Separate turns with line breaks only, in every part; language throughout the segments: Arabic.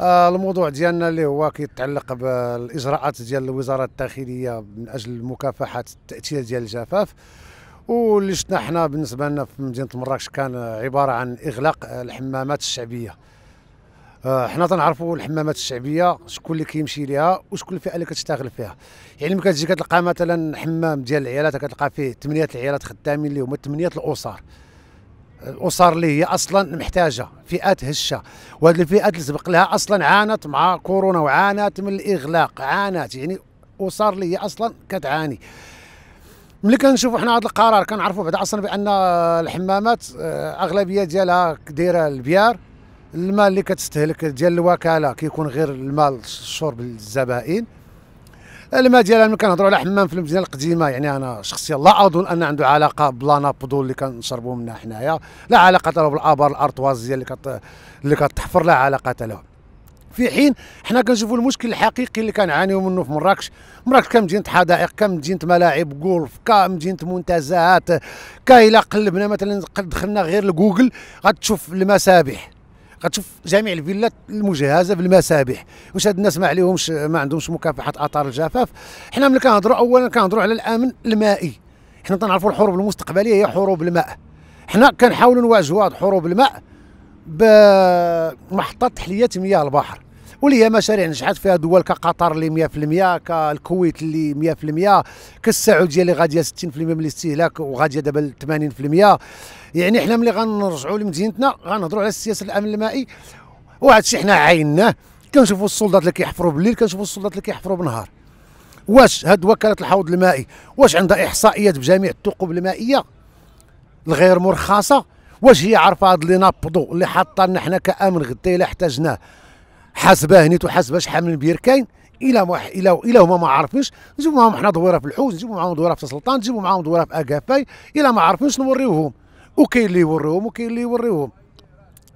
آه، الموضوع ديالنا اللي هو كيتعلق بالاجراءات ديال الوزاره الداخليه من اجل مكافحه التاثير ديال الجفاف واللي شفنا حنا بالنسبه لنا في مدينه مراكش كان عباره عن اغلاق الحمامات الشعبيه آه، حنا تنعرفوا الحمامات الشعبيه شكون اللي كيمشي ليها وشكون الفئه اللي كتشتغل فيها يعني ملي كتجي كتلقى مثلا حمام ديال العيالات كتلقى فيه ثمانيه العيالات خدامين اللي هما ثمانيه الاسر الاسر اللي هي اصلا محتاجه فئات هشه وهذه الفئات اللي سبق لها اصلا عانت مع كورونا وعانت من الاغلاق عانت يعني اسر اللي هي اصلا كتعاني ملي كنشوفوا حنا هذا القرار كنعرفوا بعدا اصلا بان الحمامات آه، اغلبيه ديالها دايره البيار الماء اللي كتستهلك ديال الوكاله كيكون غير المال الشرب للزبائن الماء ديالها ملي كنهضروا على حمام في المدينه القديمه يعني انا شخصيا لا اظن ان عنده علاقه بلا نابودول اللي كنشربوا منها حنايا لا علاقه له بالابار الارطوازيه اللي كت... اللي كتحفر لا علاقه له في حين حنا كنشوفوا المشكل الحقيقي اللي كنعانيو منه في مراكش مراكش كمدينه حدائق كمدينه ملاعب غولف كمدينه منتزهات كايلا قلبنا مثلا دخلنا غير لجوجل غتشوف المسابح غتشوف جميع الفيلات المجهزه بالمسابح واش هاد الناس ما عليهمش ما عندهمش مكافحه اثار الجفاف حنا ملي كنهضروا اولا كنهضروا على الامن المائي حنا تنعرفوا الحروب المستقبليه هي حروب الماء حنا كنحاولوا نواجهوا هاد حروب الماء بمحطه تحليه مياه البحر واللي هي مشاريع نجحت فيها دول كقطر اللي 100% كالكويت اللي 100% كالسعوديه اللي غاديه 60% من الاستهلاك وغاديه دابا 80% يعني حنا ملي غنرجعوا لمدينتنا غنهضروا على السياسه الامن المائي وهذا الشيء حنا عايناه كنشوفوا السلطات اللي كيحفروا بالليل كنشوفوا السلطات اللي كيحفروا بالنهار واش هاد وكاله الحوض المائي واش عندها احصائيات بجميع الثقوب المائيه الغير مرخصه واش هي عارفه هاد لي نابضو اللي حاطه لنا حنا كامن غدا الا احتاجناه حاسباه نيتو حاسباه شحال من بير كاين الى مح... الى الى هما ما عارفينش نجيبو معاهم حنا دويره في الحوز نجيبو معاهم دويره في سلطان نجيبو معاهم دويره في اكافاي الى ما عارفينش نوريوهم وكاين اللي يوريوهم وكاين اللي يوريوهم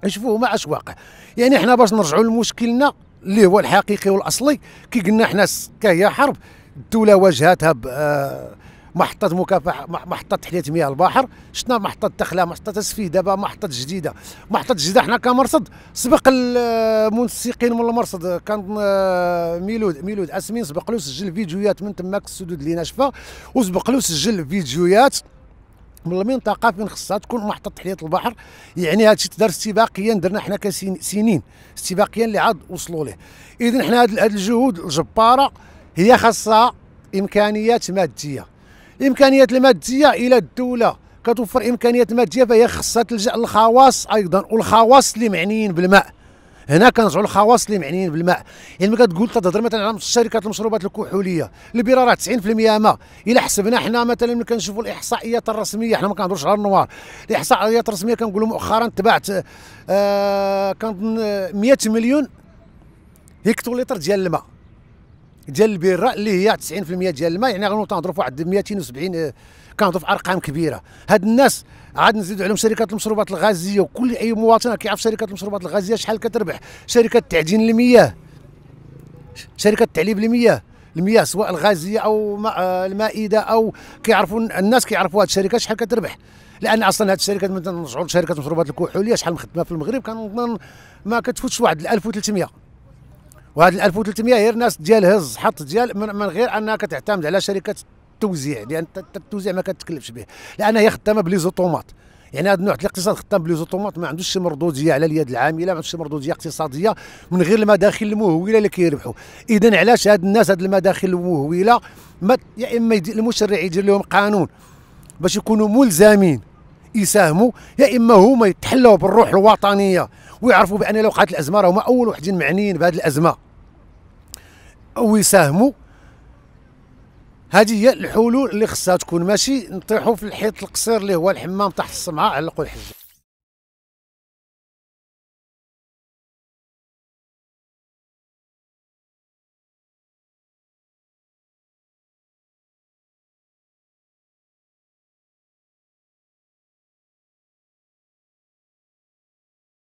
شوفوا هما اش واقع يعني حنا باش نرجعوا لمشكلنا اللي هو الحقيقي والاصلي كي قلنا حنا كاهي حرب الدوله واجهتها ب... آه محطه مكافحه محطه تحليه مياه البحر شفنا محطه تخله محطه تسفيه دابا محطه جديده محطه جديده حنا كمرصد سبق المنسقين من المرصد كان آه، ميلود ميلود اسمين سبق له سجل فيديوهات من تماك السدود اللي ناشفه وسبق له سجل فيديوهات من المنطقه فين خصها تكون محطه تحليه البحر يعني هادشي تدار استباقيا درنا حنا كسنين استباقيا اللي عاد وصلوا ليه اذا حنا هاد الجهود الجباره هي خاصها امكانيات ماديه الامكانيات الماديه الى الدوله كتوفر امكانيات ماديه فهي خصها تلجا للخواص ايضا والخواص اللي معنيين بالماء هنا كنرجعوا للخواص اللي معنيين بالماء يعني ملي كتقول تهضر مثلا على شركات المشروبات الكحوليه البيره راه 90% ماء الا حسبنا حنا مثلا ملي كنشوفوا الاحصائيات الرسميه حنا ما كنهضروش على النوار الاحصائيات الرسميه كنقولوا مؤخرا تبعت آه كان 100 مليون هكتوليتر ديال الماء ديال البيره اللي هي 90% ديال الماء يعني غنوض تنهضروا في واحد 270 آه، كنهضروا في ارقام كبيره هاد الناس عاد نزيدوا عليهم شركات المشروبات الغازيه وكل اي مواطن كيعرف شركات المشروبات الغازيه شحال كتربح شركه تعدين المياه شركه تعليب المياه المياه سواء الغازيه او آه، المائده او كيعرفوا الناس كيعرفوا هاد الشركات شحال كتربح لان اصلا هاد الشركات مثلا شركه المشروبات الكحوليه شحال مخدمه في المغرب كنظن ما كتفوتش واحد 1300 وهذا ال 1300 هي الناس ديال هز حط ديال من غير انها كتعتمد على شركه التوزيع لان التوزيع ما كتكلفش به لان هي خدامه بلي زوطومات يعني هذا النوع الاقتصاد خدام بلي زوطومات ما عندوش شي مردوديه على اليد العامله ما عندوش شي مردوديه اقتصاديه من غير المداخل المهوله اللي كيربحوا اذا علاش هاد الناس هاد المداخل المهوله ما يا اما المشرع يدير لهم قانون باش يكونوا ملزمين يساهموا يا اما هما يتحلوا بالروح الوطنيه ويعرفوا بان لو وقعت الازمه راهما اول وحدين معنيين بهذه الازمه او يساهموا هذه هي الحلول اللي خصها تكون ماشي نطيحوا في الحيط القصير اللي هو الحمام تحت السمعه علقوا الحجه